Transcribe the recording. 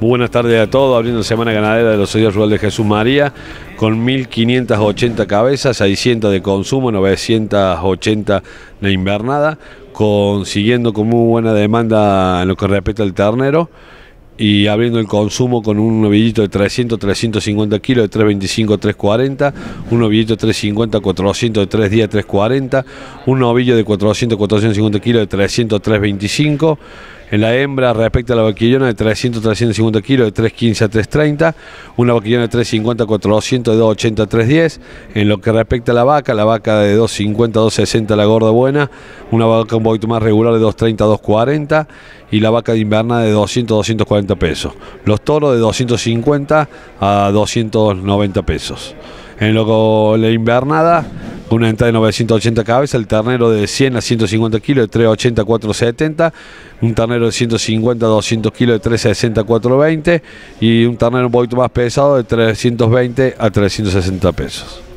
Muy buenas tardes a todos, abriendo Semana Ganadera de los sellos Rural de Jesús María, con 1.580 cabezas, 600 de consumo, 980 de invernada, consiguiendo con muy buena demanda en lo que respecta al ternero y abriendo el consumo con un novillito de 300, 350 kilos, de 325, 340, un novillito de 350, 400, de 3 días, 340, un novillo de 400, 450 kilos, de 300, 325 en la hembra, respecto a la vaquillona, de 300 350 kilos, de 315 a 330. Una vaquillona de 350 400, de 280 a 310. En lo que respecta a la vaca, la vaca de 250 260, la gorda buena. Una vaca un poquito más regular de 230 a 240. Y la vaca de invernada, de 200 a 240 pesos. Los toros de 250 a 290 pesos. En lo la invernada, una entrada de 980 cabezas, el ternero de 100 a 150 kilos de 380 a 470, un ternero de 150 a 200 kilos de 360 a 420 y un ternero un poquito más pesado de 320 a 360 pesos.